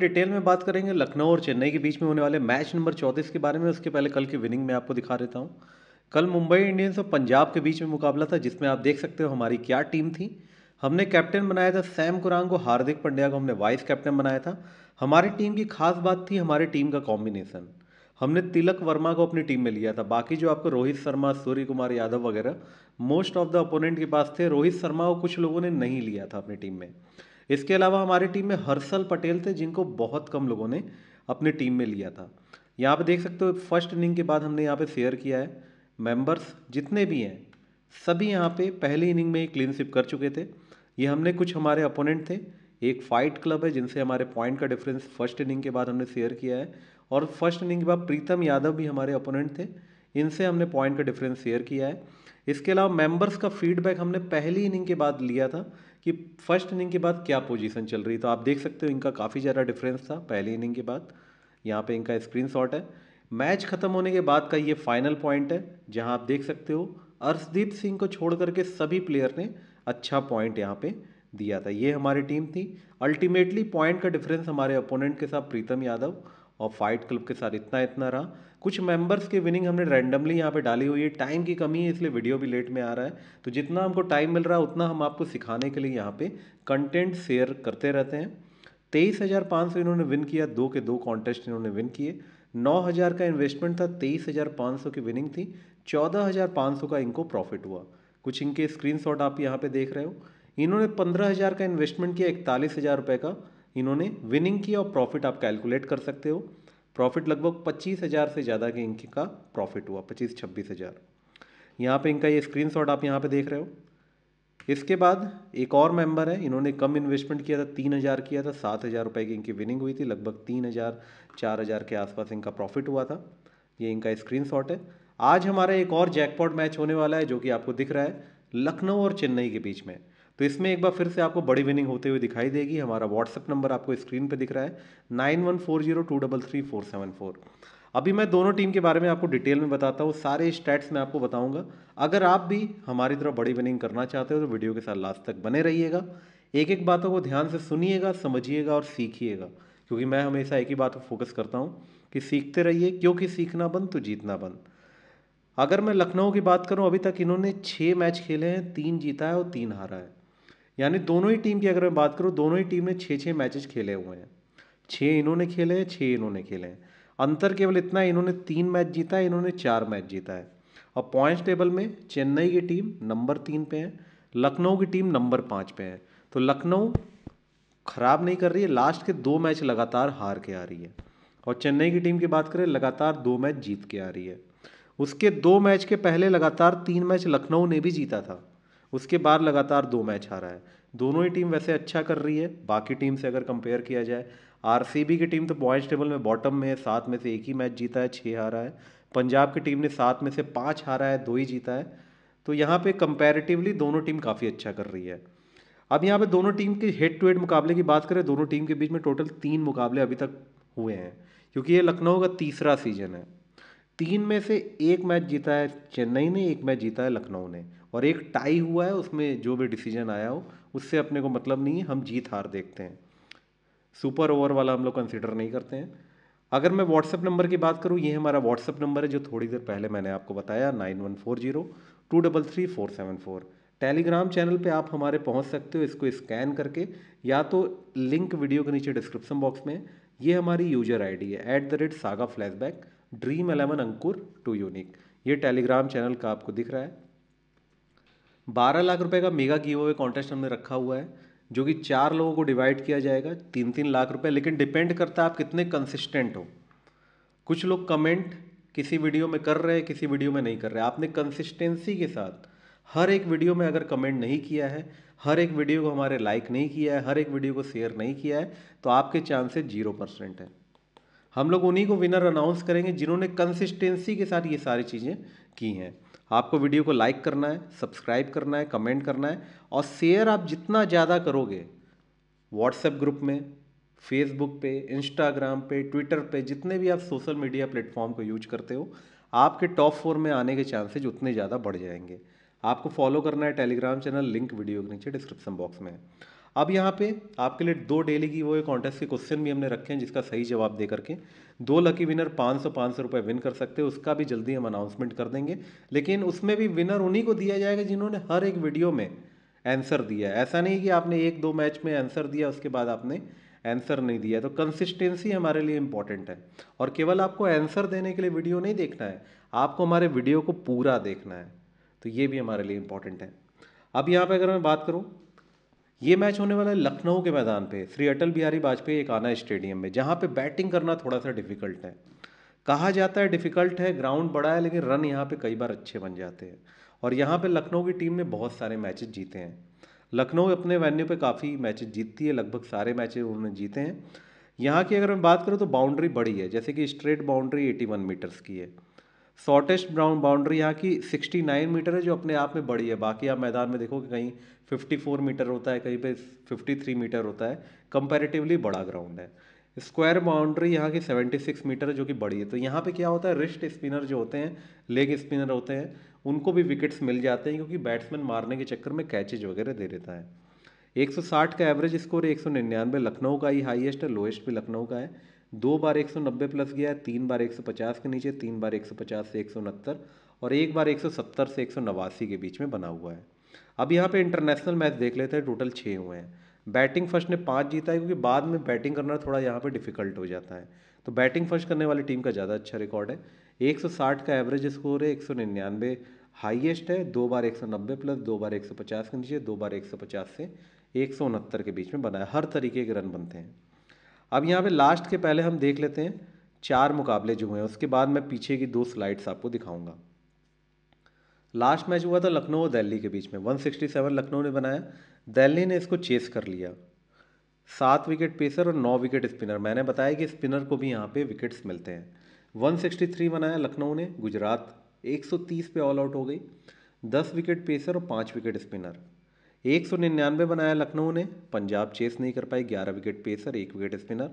detail में बात करेंगे लखनऊ और चेन्नई के बीच में होने वाले मैच नंबर चौंतीस के बारे में उसके पहले कल की विनिंग में आपको दिखा देता हूँ कल मुंबई इंडियंस और पंजाब के बीच में मुकाबला था जिसमें आप देख सकते हो हमारी क्या टीम थी हमने कैप्टन बनाया था सैम कुरान को हार्दिक पंड्या को हमने वाइस कैप्टन बनाया था हमारी टीम की खास बात थी हमारी टीम का कॉम्बिनेशन हमने तिलक वर्मा को अपनी टीम में लिया था बाकी जो आपको रोहित शर्मा सूर्य कुमार यादव वगैरह मोस्ट ऑफ द अपोनेंट के पास थे रोहित शर्मा को कुछ लोगों ने नहीं लिया था अपनी टीम में इसके अलावा हमारी टीम में हर्षल पटेल थे जिनको बहुत कम लोगों ने अपनी टीम में लिया था यहाँ पे देख सकते हो फर्स्ट इनिंग के बाद हमने यहाँ पे शेयर किया है मेंबर्स जितने भी हैं सभी यहाँ पे पहली इनिंग में ही क्लीन स्विप कर चुके थे ये हमने कुछ हमारे अपोनेंट थे एक फाइट क्लब है जिनसे हमारे पॉइंट का डिफरेंस फर्स्ट इनिंग के बाद हमने शेयर किया है और फर्स्ट इनिंग के बाद प्रीतम यादव भी हमारे अपोनेंट थे इनसे हमने पॉइंट का डिफरेंस शेयर किया है इसके अलावा मेंबर्स का फीडबैक हमने पहली इनिंग के बाद लिया था कि फर्स्ट इनिंग के बाद क्या पोजीशन चल रही तो आप देख सकते हो इनका काफ़ी ज़्यादा डिफरेंस था पहली इनिंग के बाद यहाँ पे इनका स्क्रीन शॉट है मैच ख़त्म होने के बाद का ये फाइनल पॉइंट है जहाँ आप देख सकते हो अर्शदीप सिंह को छोड़ करके सभी प्लेयर ने अच्छा पॉइंट यहाँ पर दिया था ये हमारी टीम थी अल्टीमेटली पॉइंट का डिफरेंस हमारे अपोनेंट के साथ प्रीतम यादव और फाइट क्लब के साथ इतना इतना रहा कुछ मेंबर्स के विनिंग हमने रैंडमली यहाँ पे डाली हुई है टाइम की कमी है इसलिए वीडियो भी लेट में आ रहा है तो जितना हमको टाइम मिल रहा है उतना हम आपको सिखाने के लिए यहाँ पे कंटेंट शेयर करते रहते हैं तेईस हज़ार पाँच सौ इन्होंने विन किया दो के दो कॉन्टेस्ट इन्होंने विन किए नौ हज़ार का इन्वेस्टमेंट था तेईस हज़ार पाँच सौ की विनिंग थी चौदह हज़ार पाँच सौ का इनको प्रॉफिट हुआ कुछ इनके स्क्रीन शॉट आप यहाँ पर देख रहे हो इन्होंने पंद्रह हज़ार का इन्वेस्टमेंट किया इकतालीस हज़ार रुपये का इन्होंने विनिंग किया और प्रॉफिट आप कैलकुलेट कर सकते हो प्रॉफिट लगभग पच्चीस हज़ार से ज़्यादा के इनकी का प्रॉफिट हुआ पच्चीस छब्बीस हज़ार यहाँ पर इनका ये शॉट आप यहाँ पे देख रहे हो इसके बाद एक और मेंबर है इन्होंने कम इन्वेस्टमेंट किया था तीन हज़ार किया था सात हज़ार रुपये की इनकी विनिंग हुई थी लगभग तीन हज़ार चार हज़ार के आसपास इनका प्रॉफिट हुआ था ये इनका स्क्रीन शॉट है आज हमारा एक और जैकपॉट मैच होने वाला है जो कि आपको दिख रहा है लखनऊ और चेन्नई के बीच में तो इसमें एक बार फिर से आपको बड़ी विनिंग होते हुए दिखाई देगी हमारा व्हाट्सअप नंबर आपको स्क्रीन पर दिख रहा है nine one four zero two double three four seven four अभी मैं दोनों टीम के बारे में आपको डिटेल में बताता हूँ सारे स्टैट्स मैं आपको बताऊंगा अगर आप भी हमारी तरफ बड़ी विनिंग करना चाहते हो तो वीडियो के साथ लास्ट तक बने रहिएगा एक एक बातों को ध्यान से सुनिएगा समझिएगा और सीखिएगा क्योंकि मैं हमेशा एक ही बात पर फोकस करता हूँ कि सीखते रहिए क्योंकि सीखना बंद तो जीतना बंद अगर मैं लखनऊ की बात करूँ अभी तक इन्होंने छः मैच खेले हैं तीन जीता है और तीन हारा है यानी दोनों ही टीम की अगर मैं बात करूँ दोनों ही टीम ने छः छः मैचेस खेले हुए हैं छः इन्होंने खेले हैं छः इन्होंने खेले हैं अंतर केवल इतना है इन्होंने तीन मैच जीता है इन्होंने चार मैच जीता है और पॉइंट्स टेबल में चेन्नई की टीम नंबर तीन पे है लखनऊ की टीम नंबर पाँच पे है तो लखनऊ ख़राब नहीं कर रही है लास्ट के दो मैच लगातार हार के आ रही है और चेन्नई की टीम की बात करें लगातार दो मैच जीत के आ रही है उसके दो मैच के पहले लगातार तीन मैच लखनऊ ने भी जीता था उसके बाद लगातार दो मैच हारा है दोनों ही टीम वैसे अच्छा कर रही है बाकी टीम से अगर कंपेयर किया जाए आर की टीम तो बॉयज टेबल में बॉटम में है सात में से एक ही मैच जीता है छः हारा है पंजाब की टीम ने सात में से पाँच हारा है दो ही जीता है तो यहाँ पे कंपैरेटिवली दोनों टीम काफ़ी अच्छा कर रही है अब यहाँ पे दोनों टीम के हेड टू हेड मुकाबले की बात करें दोनों टीम के बीच में टोटल तीन मुकाबले अभी तक हुए हैं क्योंकि ये लखनऊ का तीसरा सीजन है तीन में से एक मैच जीता है चेन्नई ने एक मैच जीता है लखनऊ ने और एक टाई हुआ है उसमें जो भी डिसीजन आया हो उससे अपने को मतलब नहीं है हम जीत हार देखते हैं सुपर ओवर वाला हम लोग कंसिडर नहीं करते हैं अगर मैं व्हाट्सअप नंबर की बात करूँ ये हमारा व्हाट्सअप नंबर है जो थोड़ी देर पहले मैंने आपको बताया nine one four zero two double three four seven four Telegram channel पे आप हमारे पहुंच सकते हो इसको स्कैन करके या तो लिंक वीडियो के नीचे डिस्क्रिप्शन बॉक्स में ये हमारी यूजर आईडी है at the rate Saga flashback Dream eleven Ankur two unique ये टेलीग्राम चैनल का आपको दिख रहा है बारह लाख रुपए का मेगा गिव अवे कॉन्टेस्ट हमने रखा हुआ है जो कि चार लोगों को डिवाइड किया जाएगा तीन तीन लाख रुपए लेकिन डिपेंड करता है आप कितने कंसिस्टेंट हो कुछ लोग कमेंट किसी वीडियो में कर रहे हैं किसी वीडियो में नहीं कर रहे आपने कंसिस्टेंसी के साथ हर एक वीडियो में अगर कमेंट नहीं किया है हर एक वीडियो को हमारे लाइक नहीं किया है हर एक वीडियो को शेयर नहीं किया है तो आपके चांसेस जीरो परसेंट हैं हम लोग उन्हीं को विनर अनाउंस करेंगे जिन्होंने कंसिस्टेंसी के साथ ये सारी चीज़ें की हैं आपको वीडियो को लाइक करना है सब्सक्राइब करना है कमेंट करना है और शेयर आप जितना ज़्यादा करोगे व्हाट्सएप ग्रुप में फेसबुक पे इंस्टाग्राम पे ट्विटर पे जितने भी आप सोशल मीडिया प्लेटफॉर्म को यूज करते हो आपके टॉप फोर में आने के चांसेज उतने ज़्यादा बढ़ जाएंगे आपको फॉलो करना है टेलीग्राम चैनल लिंक वीडियो के नीचे डिस्क्रिप्शन बॉक्स में है अब यहाँ पे आपके लिए दो डेली की वो कॉन्टेस्ट के क्वेश्चन भी हमने रखे हैं जिसका सही जवाब दे करके दो लकी विनर पाँच सौ पाँच सौ रुपये विन कर सकते हैं उसका भी जल्दी हम अनाउंसमेंट कर देंगे लेकिन उसमें भी विनर उन्हीं को दिया जाएगा जिन्होंने हर एक वीडियो में आंसर दिया ऐसा नहीं कि आपने एक दो मैच में आंसर दिया उसके बाद आपने आंसर नहीं दिया तो कंसिस्टेंसी हमारे लिए इम्पॉर्टेंट है और केवल आपको आंसर देने के लिए वीडियो नहीं देखना है आपको हमारे वीडियो को पूरा देखना है तो ये भी हमारे लिए इम्पॉर्टेंट है अब यहाँ पे अगर मैं बात करूँ ये मैच होने वाला है लखनऊ के मैदान पे श्री अटल बिहारी वाजपेयी एक आना स्टेडियम में जहाँ पे बैटिंग करना थोड़ा सा डिफिकल्ट है कहा जाता है डिफिकल्ट है ग्राउंड बड़ा है लेकिन रन यहाँ पे कई बार अच्छे बन जाते हैं और यहाँ पे लखनऊ की टीम ने बहुत सारे मैचेस जीते हैं लखनऊ अपने वेन्यू पे काफ़ी मैचेस जीतती है लगभग सारे मैचेस उन्होंने जीते हैं यहाँ की अगर मैं बात करूँ तो बाउंड्री बड़ी है जैसे कि स्ट्रेट बाउंड्री एटी मीटर्स की है शॉर्टेस्ट ब्राउन बाउंड्री यहाँ की 69 मीटर है जो अपने आप में बड़ी है बाकी आप मैदान में देखो कि कहीं 54 मीटर होता है कहीं पे 53 मीटर होता है कंपैरेटिवली बड़ा ग्राउंड है स्क्वायर बाउंड्री यहाँ की 76 मीटर है जो कि बड़ी है तो यहाँ पे क्या होता है रिस्ट स्पिनर जो होते हैं लेग स्पिनर होते हैं उनको भी विकेट्स मिल जाते हैं क्योंकि बैट्समैन मारने के चक्कर में कैचेज वगैरह दे देता है 160 का एवरेज स्कोर है एक लखनऊ का ही हाइएस्ट है लोएस्ट भी लखनऊ का है दो बार 190 प्लस गया है तीन बार 150 के नीचे तीन बार 150 से एक और एक बार 170 से एक के बीच में बना हुआ है अब यहाँ पे इंटरनेशनल मैच देख लेते हैं टोटल छः हुए हैं बैटिंग फर्स्ट ने पाँच जीता है क्योंकि बाद में बैटिंग करना थोड़ा यहाँ पे डिफिकल्ट हो जाता है तो बैटिंग फर्स्ट करने वाली टीम का ज़्यादा अच्छा रिकॉर्ड है 160 का एवरेज स्कोर है एक हाईएस्ट है दो बार 190 प्लस दो बार 150 के नीचे दो बार 150 से एक के बीच में बना है हर तरीके के रन बनते हैं अब यहाँ पे लास्ट के पहले हम देख लेते हैं चार मुकाबले जो हुए हैं उसके बाद मैं पीछे की दो स्लाइड्स आपको दिखाऊंगा लास्ट मैच हुआ था लखनऊ और दिल्ली के बीच में 167 लखनऊ ने बनाया दिल्ली ने इसको चेस कर लिया सात विकेट पेसर और नौ विकेट स्पिनर मैंने बताया कि स्पिनर को भी यहाँ पे विकेट्स मिलते हैं 163 बनाया लखनऊ ने गुजरात 130 पे ऑल आउट हो गई दस विकेट पेसर और पाँच विकेट स्पिनर एक सौ निन्यानवे बनाया लखनऊ ने पंजाब चेस नहीं कर पाई ग्यारह विकेट पेसर एक विकेट स्पिनर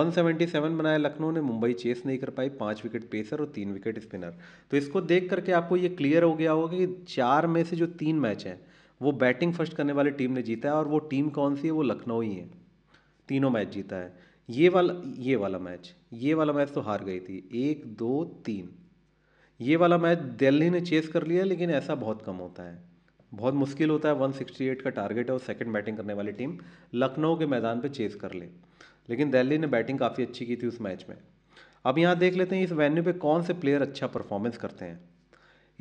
177 बनाया लखनऊ ने मुंबई चेस नहीं कर पाई पाँच विकेट पेसर और तीन विकेट स्पिनर तो इसको देख करके आपको ये क्लियर हो गया होगा कि चार में से जो तीन मैच हैं वो बैटिंग फर्स्ट करने वाली टीम ने जीता है और वो टीम कौन सी है वो लखनऊ ही है तीनों मैच जीता है ये वाला ये वाला मैच ये वाला मैच तो हार गई थी एक दो तीन ये वाला मैच दिल्ली ने चेस कर लिया लेकिन ऐसा बहुत कम होता है बहुत मुश्किल होता है 168 का टारगेट है और सेकंड बैटिंग करने वाली टीम लखनऊ के मैदान पे चेस कर ले लेकिन दिल्ली ने बैटिंग काफ़ी अच्छी की थी उस मैच में अब यहाँ देख लेते हैं इस वेन्यू पे कौन से प्लेयर अच्छा परफॉर्मेंस करते हैं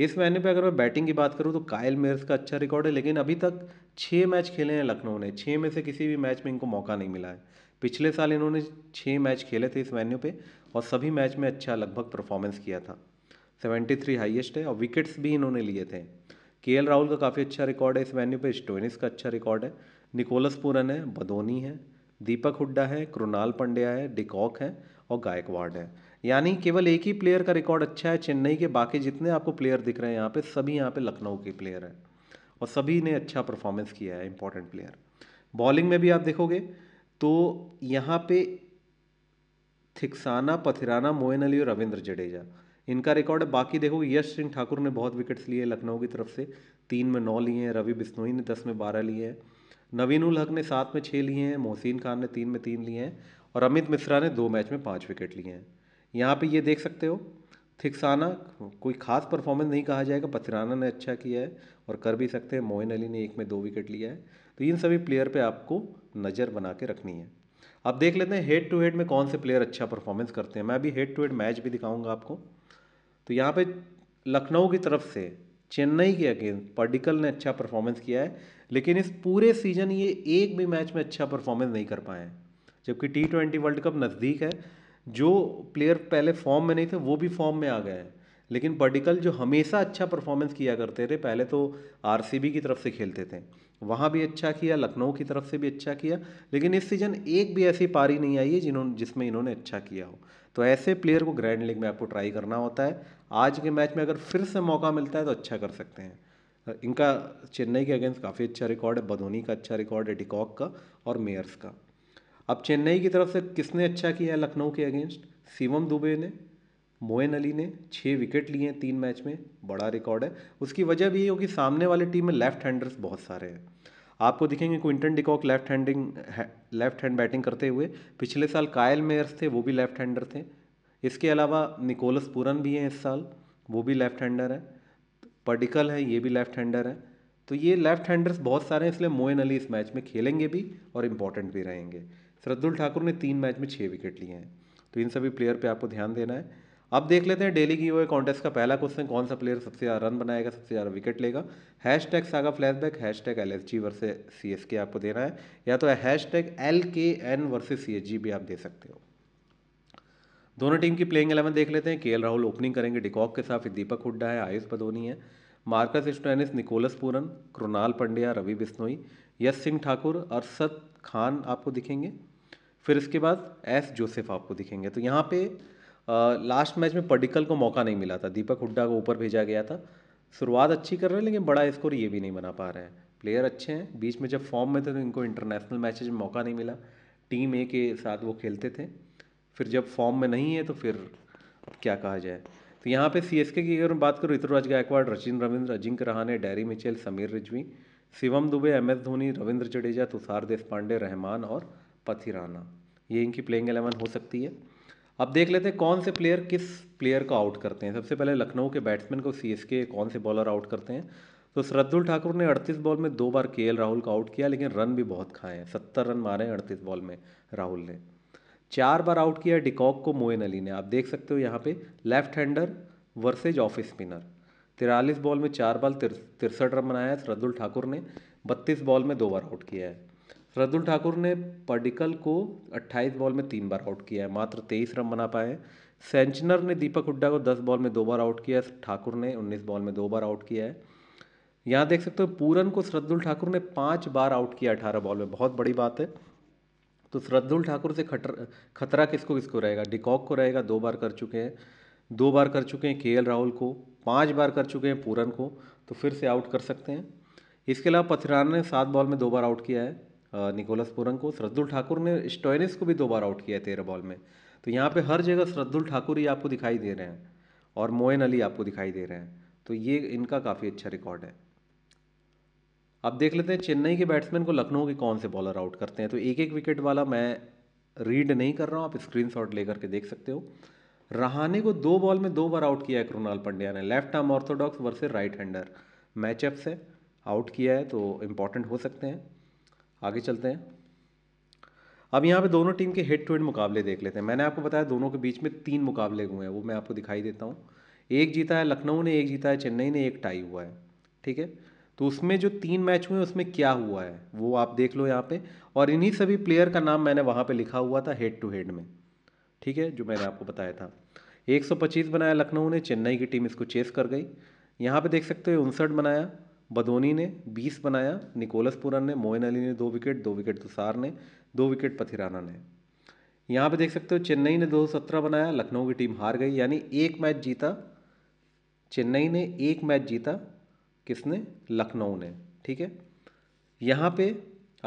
इस वेन्यू पे अगर मैं बैटिंग की बात करूँ तो कायल मेयर्स का अच्छा रिकॉर्ड है लेकिन अभी तक छः मैच खेले हैं लखनऊ ने छः में से किसी भी मैच में इनको मौका नहीं मिला है पिछले साल इन्होंने छः मैच खेले थे इस वेन्यू पर और सभी मैच में अच्छा लगभग परफॉर्मेंस किया था सेवेंटी थ्री हाइएस्ट है और विकेट्स भी इन्होंने लिए थे के राहुल का काफ़ी अच्छा रिकॉर्ड है इस वेन्यू पर स्टोनिस का अच्छा रिकॉर्ड है निकोलस पूरन है बदोनी है दीपक हुड्डा है कृणाल पंड्या है डिकॉक है और गायकवाड है यानी केवल एक ही प्लेयर का रिकॉर्ड अच्छा है चेन्नई के बाकी जितने आपको प्लेयर दिख रहे हैं यहाँ पे सभी यहाँ पे लखनऊ के प्लेयर हैं और सभी ने अच्छा परफॉर्मेंस किया है इम्पॉर्टेंट प्लेयर बॉलिंग में भी आप देखोगे तो यहाँ पे थिक्साना पथिराना मोइन अली और रविंद्र जडेजा इनका रिकॉर्ड है बाकी देखो यश सिंह ठाकुर ने बहुत विकेट्स लिए लखनऊ की तरफ से तीन में नौ लिए हैं रवि बिश्नोई ने दस में बारह लिए हैं नवीन उल हक ने सात में छः लिए हैं मोहसिन खान ने तीन में तीन लिए हैं और अमित मिश्रा ने दो मैच में पाँच विकेट लिए हैं यहाँ पर ये देख सकते हो थिक्साना कोई खास परफॉर्मेंस नहीं कहा जाएगा पथराना ने अच्छा किया है और कर भी सकते हैं मोइन अली ने एक में दो विकेट लिया है तो इन सभी प्लेयर पे आपको नज़र बना के रखनी है अब देख लेते हैं हेड टू हेड में कौन से प्लेयर अच्छा परफॉर्मेंस करते हैं मैं अभी हेड टू हेड मैच भी दिखाऊंगा आपको तो यहाँ पे लखनऊ की तरफ से चेन्नई के अगेंस्ट पर्डिकल ने अच्छा परफॉर्मेंस किया है लेकिन इस पूरे सीजन ये एक भी मैच में अच्छा परफॉर्मेंस नहीं कर पाए हैं जबकि टी ट्वेंटी वर्ल्ड कप नज़दीक है जो प्लेयर पहले फॉर्म में नहीं थे वो भी फॉर्म में आ गए हैं लेकिन पर्टिकल जो हमेशा अच्छा परफॉर्मेंस किया करते थे पहले तो आर की तरफ से खेलते थे वहाँ भी अच्छा किया लखनऊ की तरफ से भी अच्छा किया लेकिन इस सीज़न एक भी ऐसी पारी नहीं आई है जिन्होंने जिसमें इन्होंने अच्छा किया हो तो ऐसे प्लेयर को ग्रैंड लीग में आपको ट्राई करना होता है आज के मैच में अगर फिर से मौका मिलता है तो अच्छा कर सकते हैं इनका चेन्नई के अगेंस्ट काफ़ी अच्छा रिकॉर्ड है बधोनी का अच्छा रिकॉर्ड है डिकॉक का और मेयर्स का अब चेन्नई की तरफ से किसने अच्छा किया है लखनऊ के अगेंस्ट शिवम दुबे ने मोइन अली ने छः विकेट लिए हैं तीन मैच में बड़ा रिकॉर्ड है उसकी वजह भी ये होगी सामने वाली टीम में लेफ्ट हैंडर्स बहुत सारे हैं आपको दिखेंगे Quinton de Kock left handing left hand batting करते हुए पिछले साल कायल मेयर्स थे वो भी लेफ्ट हैंडर थे इसके अलावा निकोलस पूरन भी हैं इस साल वो भी लेफ़्ट हैंडर है पडिकल है ये भी लेफ़्ट हैंडर है तो ये लेफ़्ट हैंडर्स बहुत सारे हैं इसलिए मोइन अली इस मैच में खेलेंगे भी और इम्पॉर्टेंट भी रहेंगे सरदुल ठाकुर ने तीन मैच में छः विकेट लिए हैं तो इन सभी प्लेयर पर आपको ध्यान देना है अब देख लेते हैं डेली की वो कॉन्टेस्ट का पहला क्वेश्चन कौन सा प्लेयर सबसे ज़्यादा रन बनाएगा सबसे ज़्यादा विकेट लेगा hashtag Saga back hashtag L S G versus C S K आपको देना है या तो hashtag L K N versus C H G भी आप दे सकते हो दोनों टीम की प्लेइंग एलेवन देख लेते हैं के राहुल ओपनिंग करेंगे डिकॉक के साथ दीपक हुड्डा है आयुष बदोनी है Marcus Stoinis Nicholas Pooran Krunal Pandya Ravi Bishnoi Yash Singh Thakur Arshad Khan आपको दिखेंगे फिर इसके बाद एस जोसेफ आपको दिखेंगे तो यहाँ पे आ, लास्ट मैच में पडिकल को मौका नहीं मिला था दीपक हुड्डा को ऊपर भेजा गया था शुरुआत अच्छी कर रहे हैं लेकिन बड़ा स्कोर ये भी नहीं बना पा रहे हैं प्लेयर अच्छे हैं बीच में जब फॉर्म में थे तो इनको इंटरनेशनल मैचेज में मौका नहीं मिला टीम ए के साथ वो खेलते थे फिर जब फॉर्म में नहीं है तो फिर क्या कहा जाए तो यहाँ पे सी की अगर बात करूँ Ruturaj Gaikwad Rachin Ravindra Ajinkya Rahane Daryl Mitchell Sameer Rizvi Shivam Dube M S Dhoni Ravindra Jadeja Tushar Deshpande Rahman और पथी राना ये इनकी प्लेइंग एलेवन हो सकती है अब देख लेते हैं कौन से प्लेयर किस प्लेयर को आउट करते हैं सबसे पहले लखनऊ के बैट्समैन को सी कौन से बॉलर आउट करते हैं तो श्रद्धुल ठाकुर ने 38 बॉल में दो बार के राहुल को आउट किया लेकिन रन भी बहुत खाए हैं सत्तर रन मारे हैं अड़तीस बॉल में राहुल ने चार बार आउट किया डिकॉक को मोइन अली ने आप देख सकते हो यहाँ पे left hander versus off spinner तिरालीस बॉल में चार बॉल तिर, तिरसठ रन बनाया है श्रद्धुल ठाकुर ने बत्तीस बॉल में दो बार आउट किया है श्रद्धुल ठाकुर ने पडिकल को अट्ठाईस बॉल में तीन बार आउट किया है मात्र तेईस रन बना पाए हैं सेंचनर ने दीपक हुड्डा को दस बॉल में दो बार आउट किया ठाकुर ने उन्नीस बॉल में दो बार आउट किया है यहाँ देख सकते हो पूरन को श्रद्धुल ठाकुर ने पाँच बार आउट किया अठारह बॉल में बहुत बड़ी बात है तो श्रद्धुल ठाकुर से खटर खतरा किसको किसको रहेगा डिकॉक को रहेगा दो बार कर चुके हैं दो बार कर चुके हैं के राहुल को पाँच बार कर चुके हैं पूरन को तो फिर से आउट कर सकते हैं इसके अलावा पथिरान ने सात बॉल में दो बार आउट किया है निकोलस पूरन को श्रद्धुल ठाकुर ने स्टोइनिस को भी दो बार आउट किया है तेरह बॉल में तो यहाँ पे हर जगह श्रद्धुल ठाकुर ही आपको दिखाई दे रहे हैं और मोइन अली आपको दिखाई दे रहे हैं तो ये इनका काफ़ी अच्छा रिकॉर्ड है अब देख लेते हैं चेन्नई के बैट्समैन को लखनऊ के कौन से बॉलर आउट करते हैं तो एक एक विकेट वाला मैं रीड नहीं कर रहा हूँ आप स्क्रीन शॉट लेकर के देख सकते हो रहाने को दो बॉल में दो बार आउट किया है कृणाल पंड्या ने left arm orthodox versus right hander matchups है आउट किया है तो इम्पॉर्टेंट हो सकते हैं आगे चलते हैं अब यहाँ पे दोनों टीम के हेड टू हेड मुकाबले देख लेते हैं मैंने आपको बताया दोनों के बीच में तीन मुकाबले हुए हैं वो मैं आपको दिखाई देता हूँ एक जीता है लखनऊ ने एक जीता है चेन्नई ने एक टाई हुआ है ठीक है तो उसमें जो तीन मैच हुए उसमें क्या हुआ है वो आप देख लो यहाँ पे और इन्हीं सभी प्लेयर का नाम मैंने वहाँ पे लिखा हुआ था हेड टू हेड में ठीक है जो मैंने आपको बताया था 125 बनाया लखनऊ ने चेन्नई की टीम इसको चेस कर गई यहाँ पे देख सकते हो उनसठ बनाया बदोनी ने 20 बनाया निकोलस पुरन ने मोइन अली ने दो विकेट दो विकेट तुषार ने दो विकेट पथिराना ने यहाँ पर देख सकते हो चेन्नई ने दो बनाया लखनऊ की टीम हार गई यानी एक मैच जीता चेन्नई ने एक मैच जीता किसने लखनऊ ने ठीक है यहाँ पे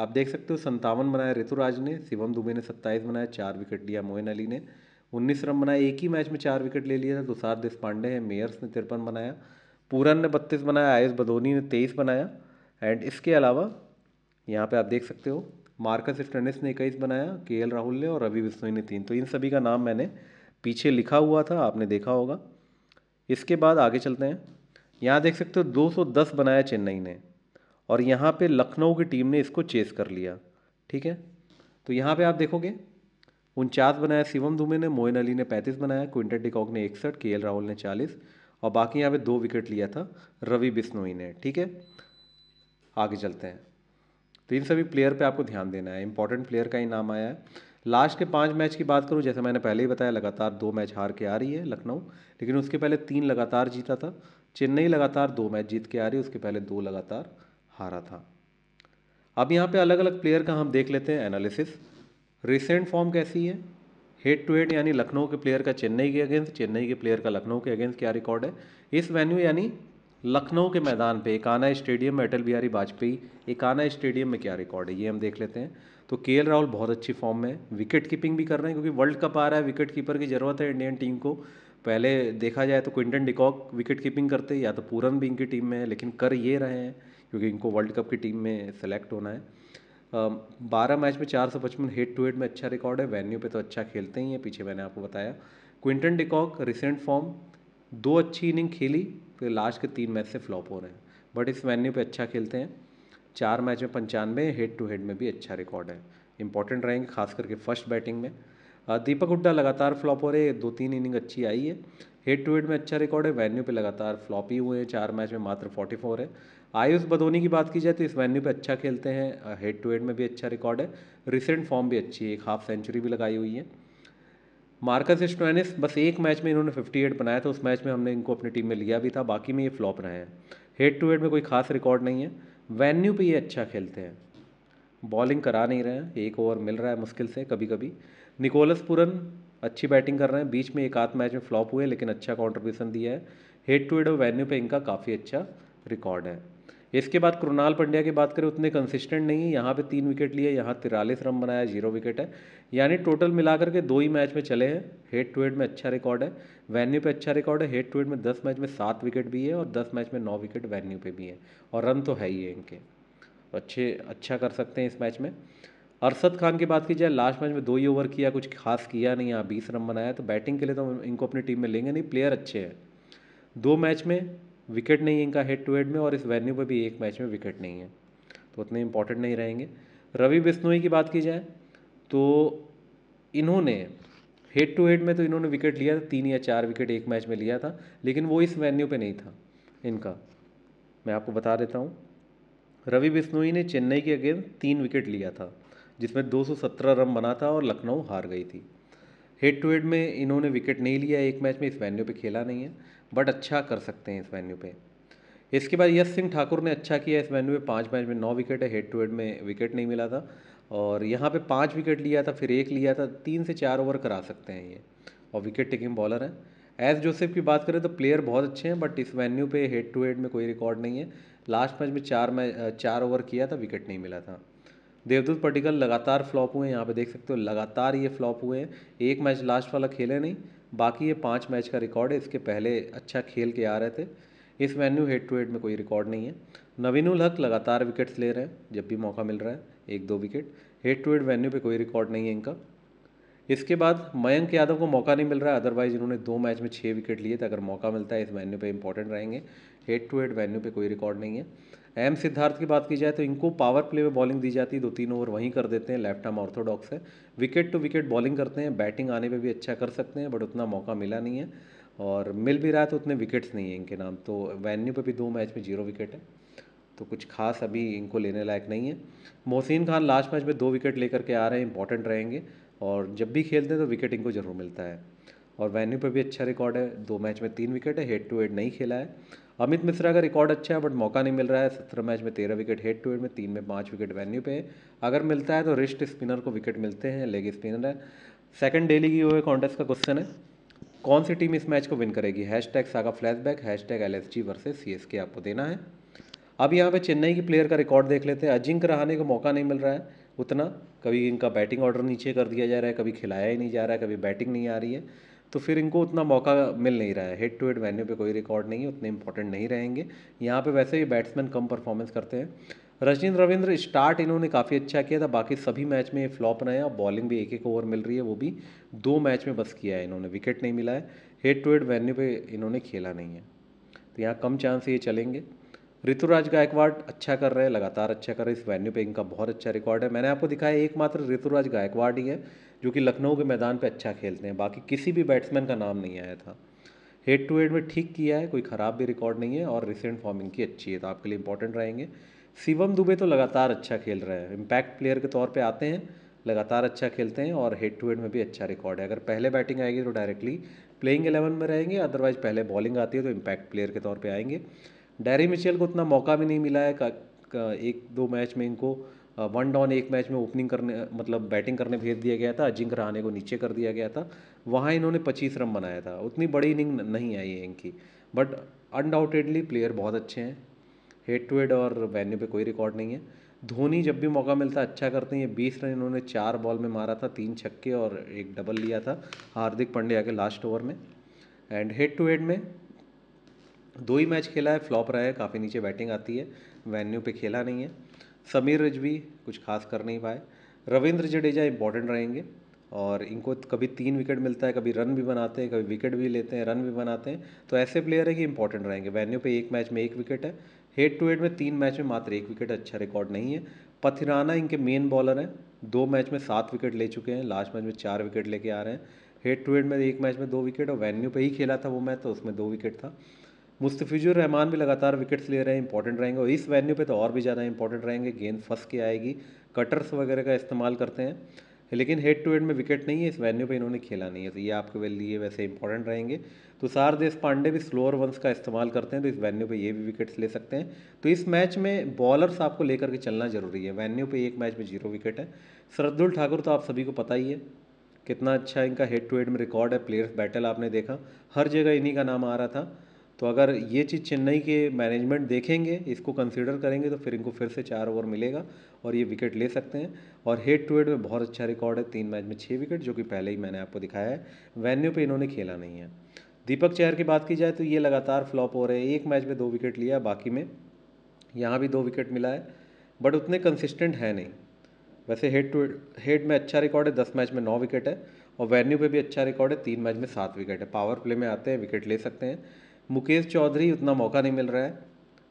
आप देख सकते हो संतावन बनाया ऋतुराज ने शिवम दुबे ने सत्ताईस बनाया चार विकेट लिया मोइन अली ने उन्नीस रन बनाया एक ही मैच में चार विकेट ले लिया था तुषार देशपांडे हैं मेयर्स ने तिरपन बनाया पूरन ने बत्तीस बनाया आयुष बदोनी ने तेईस बनाया एंड इसके अलावा यहाँ पे आप देख सकते हो मार्कस स्टर्निस ने इक्कीस बनाया के एल राहुल ने और रवि बिश्नोई ने तीन तो इन सभी का नाम मैंने पीछे लिखा हुआ था आपने देखा होगा इसके बाद आगे चलते हैं यहाँ देख सकते हो 210 बनाया चेन्नई ने और यहाँ पे लखनऊ की टीम ने इसको चेस कर लिया ठीक है तो यहाँ पे आप देखोगे उनचास बनाया शिवम दुबे ने मोइन अली ने 35 बनाया क्विंटर डिकॉक ने इकसठ के राहुल ने 40 और बाकी यहाँ पे दो विकेट लिया था रवि बिश्नोई ने ठीक है आगे चलते हैं तो इन सभी प्लेयर पे आपको ध्यान देना है इंपॉर्टेंट प्लेयर का ही नाम आया है लास्ट के पाँच मैच की बात करूँ जैसे मैंने पहले ही बताया लगातार दो मैच हार के आ रही है लखनऊ लेकिन उसके पहले तीन लगातार जीता था चेन्नई लगातार दो मैच जीत के आ रही है उसके पहले दो लगातार हारा था अब यहाँ पे अलग अलग प्लेयर का हम देख लेते हैं एनालिसिस रिसेंट फॉर्म कैसी है हेड टू हेड यानी लखनऊ के प्लेयर का चेन्नई के अगेंस्ट चेन्नई के प्लेयर का लखनऊ के अगेंस्ट क्या रिकॉर्ड है इस वेन्यू यानी लखनऊ के मैदान पे एकाना स्टेडियम में अटल बिहारी वाजपेयी एकाना स्टेडियम में क्या रिकॉर्ड है ये हम देख लेते हैं तो के राहुल बहुत अच्छी फॉर्म में है विकेट कीपिंग भी कर रहे हैं क्योंकि वर्ल्ड कप आ रहा है विकेट कीपर की ज़रूरत है इंडियन टीम को पहले देखा जाए तो क्विंटन डिकॉक विकेट कीपिंग करते या तो पूरन भी इनकी टीम में है लेकिन कर ये रहे हैं क्योंकि इनको वर्ल्ड कप की टीम में सेलेक्ट होना है बारह मैच में चार सौ पचपन हेड टू हेड में अच्छा रिकॉर्ड है वेन्यू पे तो अच्छा खेलते ही हैं पीछे मैंने आपको बताया क्विंटन डिकॉक रिसेंट फॉर्म दो अच्छी इनिंग खेली फिर लास्ट के तीन मैच से फ्लॉप हो रहे हैं बट इस वेन्यू पे अच्छा खेलते हैं चार मैच में पंचानवे हेड टू हेड में भी अच्छा रिकॉर्ड है इंपॉर्टेंट रहेंगे खास करके फर्स्ट बैटिंग में दीपक हुड्डा लगातार फ्लॉप हो रहे दो तीन इनिंग अच्छी आई है हेड टू हेड में अच्छा रिकॉर्ड है वेन्यू पे लगातार फ्लॉप ही हुए हैं चार मैच में मात्र फोर्टी फोर है आयुष बदोनी की बात की जाए तो इस वेन्यू पे अच्छा खेलते हैं हेड टू हेड में भी अच्छा रिकॉर्ड है रिसेंट फॉर्म भी अच्छी है एक हाफ सेंचुरी भी लगाई हुई है मार्कस स्टोनिस बस एक मैच में इन्होंने फिफ्टी एट बनाया था उस मैच में हमने इनको अपनी टीम में लिया भी था बाकी में ये फ्लॉप रहे हैं हेड टू हेड में कोई खास रिकॉर्ड नहीं है वेन्यू पे ये अच्छा खेलते हैं बॉलिंग करा नहीं रहे हैं एक ओवर मिल रहा है मुश्किल से कभी कभी निकोलस पुरन अच्छी बैटिंग कर रहे हैं बीच में एक आध मैच में फ्लॉप हुए लेकिन अच्छा कॉन्ट्रीब्यूशन दिया है हेड टू हेड और वेन्यू पे इनका काफ़ी अच्छा रिकॉर्ड है इसके बाद कृणाल पंड्या की बात करें उतने कंसिस्टेंट नहीं है यहाँ पे तीन विकेट लिए यहाँ तिरालीस रन बनाया जीरो विकेट है यानी टोटल मिलाकर के दो ही मैच में चले हैं हेड टू हेड में अच्छा रिकॉर्ड है वेन्यू पे अच्छा रिकॉर्ड है हेड टू हेड में दस मैच में सात विकेट भी है और दस मैच में नौ विकेट वेन्यू पे भी है और रन तो है ही है इनके अच्छे अच्छा कर सकते हैं इस मैच में अरसद खान की बात की जाए लास्ट मैच में दो ही ओवर किया कुछ खास किया नहीं यहाँ बीस रन बनाया तो बैटिंग के लिए तो इनको अपनी टीम में लेंगे नहीं प्लेयर अच्छे हैं दो मैच में विकेट नहीं है इनका हेड टू हेड में और इस वेन्यू पर भी एक मैच में विकेट नहीं है तो उतने इंपॉर्टेंट नहीं रहेंगे रवि बिश्नोई की बात की जाए तो इन्होंने हेड टू हेड में तो इन्होंने विकेट लिया था तीन या चार विकेट एक मैच में लिया था लेकिन वो इस वेन्यू पे नहीं था इनका मैं आपको बता देता हूँ रवि बिश्नोई ने चेन्नई के अगेंस्ट तीन विकेट लिया था जिसमें 217 रन बना था और लखनऊ हार गई थी हेड टू हेड में इन्होंने विकेट नहीं लिया एक मैच में इस वेन्यू पे खेला नहीं है बट अच्छा कर सकते हैं इस वेन्यू पे इसके बाद यश सिंह ठाकुर ने अच्छा किया इस वेन्यू पे पाँच मैच में नौ विकेट है हेड टू हेड में विकेट नहीं मिला था और यहाँ पे पाँच विकेट लिया था फिर एक लिया था तीन से चार ओवर करा सकते हैं ये और विकेट टेकिंग बॉलर हैं एस जोसेफ की बात करें तो प्लेयर बहुत अच्छे हैं बट इस वेन्यू पे हेड टू हेड में कोई रिकॉर्ड नहीं है लास्ट मैच में चार मैच चार ओवर किया था विकेट नहीं मिला था देवदूत पटिकल लगातार फ्लॉप हुए हैं यहाँ पे देख सकते हो लगातार ये फ्लॉप हुए हैं एक मैच लास्ट वाला खेले नहीं बाकी ये पाँच मैच का रिकॉर्ड है इसके पहले अच्छा खेल के आ रहे थे इस वेन्यू हेड टू हेड में कोई रिकॉर्ड नहीं है नवीनुल हक लगातार विकेट्स ले रहे हैं जब भी मौका मिल रहा है एक दो wicket head to head venue पर कोई रिकॉर्ड नहीं है इनका इसके बाद मयंक यादव को मौका नहीं मिल रहा है अदरवाइज इन्होंने दो मैच में छः विकेट लिए थे अगर मौका मिलता है इस वेन्यू पर इंपॉर्टेंट रहेंगे हेड टू हेड वेन्यू पर कोई रिकॉर्ड नहीं है एम सिद्धार्थ की बात की जाए तो इनको पावर प्ले में बॉलिंग दी जाती है दो तीन ओवर वहीं कर देते हैं लेफ्ट आर्म ऑर्थोडॉक्स है विकेट टू विकेट बॉलिंग करते हैं बैटिंग आने पर भी अच्छा कर सकते हैं बट उतना मौका मिला नहीं है और मिल भी रहा है तो उतने विकेट्स नहीं है इनके नाम तो वेन्यू पर भी दो मैच में जीरो विकेट है तो कुछ खास अभी इनको लेने लायक नहीं है मोहसिन खान लास्ट मैच में दो विकेट लेकर के आ रहे हैं इंपॉर्टेंट रहेंगे और जब भी खेलते हैं तो विकेट इनको ज़रूर मिलता है और वेन्यू पर भी अच्छा रिकॉर्ड है दो मैच में तीन विकेट है हेड टू हेड नहीं खेला है अमित मिश्रा का रिकॉर्ड अच्छा है बट मौका नहीं मिल रहा है सत्रह मैच में तेरह विकेट हेड टू हेड में तीन में पाँच विकेट वेन्यू पे है अगर मिलता है तो रिस्ट स्पिनर को विकेट मिलते हैं लेग स्पिनर है सेकंड डेली की हुए कॉन्टेस्ट का क्वेश्चन है कौन सी टीम इस मैच को विन करेगी hashtag Saga flashback hashtag L S G versus C S K आपको देना है अब यहाँ पे चेन्नई की प्लेयर का रिकॉर्ड देख लेते हैं अजिंक रहाने का मौका नहीं मिल रहा है उतना कभी इनका बैटिंग ऑर्डर नीचे कर दिया जा रहा है कभी खिलाया ही नहीं जा रहा है कभी बैटिंग नहीं आ रही है तो फिर इनको उतना मौका मिल नहीं रहा है हेड टू हेड वेन्यू पे कोई रिकॉर्ड नहीं है उतने इंपॉर्टेंट नहीं रहेंगे यहाँ पे वैसे भी बैट्समैन कम परफॉर्मेंस करते हैं रजनीत रविंद्र स्टार्ट इन्होंने काफ़ी अच्छा किया था बाकी सभी मैच में ये फ्लॉप रहे हैं और बॉलिंग भी एक एक ओवर मिल रही है वो भी दो मैच में बस किया है इन्होंने विकेट नहीं मिला है हेड टू हेड वेन्यू पर इन्होंने खेला नहीं है तो यहाँ कम चांस ये चलेंगे ऋतुराज गायकवाड़ अच्छा कर रहे हैं लगातार अच्छा कर रहे हैं इस वेन्यू पे इनका बहुत अच्छा रिकॉर्ड है मैंने आपको दिखाया एकमात्र ऋतुराज गायकवाड़ ही है जो कि लखनऊ के मैदान पे अच्छा खेलते हैं बाकी किसी भी बैट्समैन का नाम नहीं आया था हेड टू हेड में ठीक किया है कोई ख़राब भी रिकॉर्ड नहीं है और रिसेंट फॉर्म इनकी अच्छी है तो आपके लिए इंपॉर्टेंट रहेंगे शिवम दुबे तो लगातार अच्छा खेल रहे हैं इम्पैक्ट प्लेयर के तौर पर आते हैं लगातार अच्छा खेलते हैं और हेड टू हेड में भी अच्छा रिकॉर्ड है अगर पहले बैटिंग आएगी तो डायरेक्टली प्लेइंग एलेवन में रहेंगे अदरवाइज पहले बॉलिंग आती है तो इम्पैक्ट प्लेयर के तौर पर आएंगे डैरी मिचेल को उतना मौका भी नहीं मिला है एक दो मैच में इनको वन डाउन एक मैच में ओपनिंग करने मतलब बैटिंग करने भेज दिया गया था अजिंक रहाने को नीचे कर दिया गया था वहाँ इन्होंने पच्चीस रन बनाया था उतनी बड़ी इनिंग नहीं आई है इनकी बट अनडाउटेडली प्लेयर बहुत अच्छे हैं हेड टू हेड और वेन्यू पे कोई रिकॉर्ड नहीं है धोनी जब भी मौका मिलता अच्छा करते हैं ये बीस रन इन्होंने चार बॉल में मारा था तीन छक्के और एक डबल लिया था हार्दिक पांड्या के लास्ट ओवर में एंड हेड टू हेड में दो ही मैच खेला है फ्लॉप रहा है काफ़ी नीचे बैटिंग आती है वेन्यू पे खेला नहीं है समीर रिजवी कुछ खास कर नहीं पाए रविंद्र जडेजा इंपॉर्टेंट रहेंगे और इनको कभी तीन विकेट मिलता है कभी रन भी बनाते हैं कभी विकेट भी लेते हैं रन भी बनाते हैं तो ऐसे प्लेयर है कि इंपॉर्टेंट रहेंगे वेन्यू पे एक मैच में एक विकेट है हेड टू हेड में तीन मैच में मात्र एक विकेट अच्छा रिकॉर्ड नहीं है पथिराना इनके मेन बॉलर हैं दो मैच में सात विकेट ले चुके हैं लास्ट मैच में चार विकेट लेके आ रहे हैं हेड टू हेड में एक मैच में दो विकेट और वेन्यू पे ही खेला था वो मैच तो उसमें दो विकेट था मुस्तफिजुर रहमान भी लगातार विकेट्स ले रहे हैं इंपॉर्टेंट रहेंगे और इस वेन्यू पे तो और भी ज़्यादा इंपॉर्टेंट रहेंगे गेंद फंस के आएगी कटर्स वगैरह का इस्तेमाल करते हैं लेकिन हेड टू हेड में विकेट नहीं है इस वेन्यू पे इन्होंने खेला नहीं है तो ये आपके लिए वैसे इंपॉर्टेंट रहेंगे तो सार देश पांडे भी स्लोअर वंस का इस्तेमाल करते हैं तो इस वेन्यू पे ये भी विकेट्स ले सकते हैं तो इस मैच में बॉलर्स आपको लेकर के चलना जरूरी है वेन्यू पे एक मैच में जीरो विकेट है सरदुल ठाकुर तो आप सभी को पता ही है कितना अच्छा इनका हेड टू हेड में रिकॉर्ड है प्लेयर्स बैटल आपने देखा हर जगह इन्हीं का नाम आ रहा था तो अगर ये चीज़ चेन्नई के मैनेजमेंट देखेंगे इसको कंसिडर करेंगे तो फिर इनको फिर से चार ओवर मिलेगा और ये विकेट ले सकते हैं और हेड टू हेड में बहुत अच्छा रिकॉर्ड है तीन मैच में छः विकेट जो कि पहले ही मैंने आपको दिखाया है वेन्यू पे इन्होंने खेला नहीं है दीपक चहर की बात की जाए तो ये लगातार फ्लॉप हो रहे हैं एक मैच में दो विकेट लिया बाकी में यहाँ भी दो विकेट मिला है बट उतने कंसिस्टेंट है नहीं वैसे हेड टू हेड में अच्छा रिकॉर्ड है दस मैच में नौ विकेट है और वेन्यू पर भी अच्छा रिकॉर्ड है तीन मैच में सात विकेट है पावर प्ले में आते हैं विकेट ले सकते हैं मुकेश चौधरी उतना मौका नहीं मिल रहा है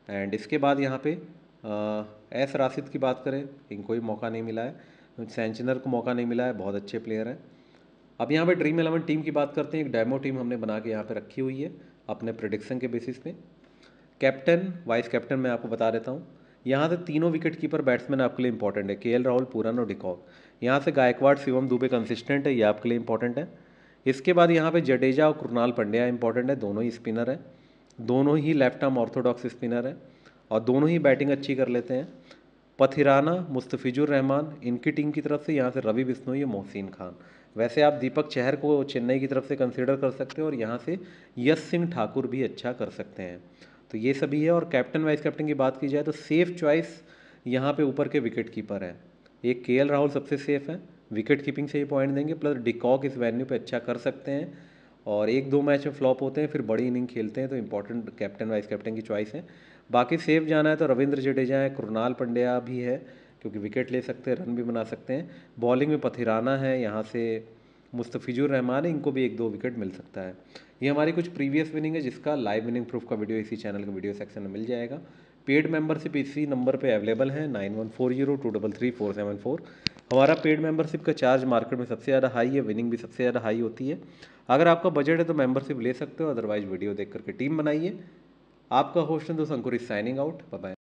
एंड इसके बाद यहाँ पे एस राशिद की बात करें इनको भी मौका नहीं मिला है सेंचनर को मौका नहीं मिला है बहुत अच्छे प्लेयर हैं अब यहाँ पे ड्रीम एलेवन टीम की बात करते हैं एक डेमो टीम हमने बना के यहाँ पे रखी हुई है अपने प्रडिक्शन के बेसिस पे कैप्टन वाइस कैप्टन मैं आपको बता देता हूँ यहाँ से तीनों विकेट कीपर बैट्समैन आपके लिए इंपॉर्टेंट है के राहुल पूरन और डिकॉक यहाँ से गायकवाड़ शिवम दुबे कंसिस्टेंट है ये आपके लिए इंपॉर्टेंट है इसके बाद यहाँ पे जडेजा और कृणाल पंड्या इंपॉर्टेंट है दोनों ही स्पिनर हैं दोनों ही लेफ्ट आर्म ऑर्थोडॉक्स स्पिनर हैं और दोनों ही बैटिंग अच्छी कर लेते हैं पथिराना मुस्तफिजुर रहमान इनकी टीम की तरफ से यहाँ से रवि बिश्नोई और मोहसिन खान वैसे आप दीपक चहर को चेन्नई की तरफ से कंसिडर कर सकते हो और यहाँ से यश सिंह ठाकुर भी अच्छा कर सकते हैं तो ये सभी है और कैप्टन वाइस कैप्टन की बात की जाए तो सेफ़ चॉइस यहाँ पे ऊपर के विकेट कीपर हैं एक के राहुल सबसे सेफ़ हैं विकेट कीपिंग से ही पॉइंट देंगे प्लस डिकॉक इस वेन्यू पे अच्छा कर सकते हैं और एक दो मैच में फ्लॉप होते हैं फिर बड़ी इनिंग खेलते हैं तो इंपॉर्टेंट कैप्टन वाइस कैप्टन की चॉइस है बाकी सेफ जाना है तो रविंद्र जडेजा है कृणाल पंड्या भी है क्योंकि विकेट ले सकते हैं रन भी बना सकते हैं बॉलिंग में पथिराना है यहाँ से मुस्तफ़िजुर रहमान है इनको भी एक दो विकेट मिल सकता है ये हमारी कुछ प्रीवियस विनिंग है जिसका लाइव विनिंग प्रूफ का वीडियो इसी चैनल के वीडियो सेक्शन में मिल जाएगा पेड मेंबरशिप इसी नंबर पे अवेलेबल है nine one four zero two double three four seven four हमारा पेड मेंबरशिप का चार्ज मार्केट में सबसे ज़्यादा हाई है विनिंग भी सबसे ज़्यादा हाई होती है अगर आपका बजट है तो मेंबरशिप ले सकते हो अदरवाइज वीडियो देख करके टीम बनाइए आपका होस्ट दोस्त अंकुरित साइनिंग आउट बाय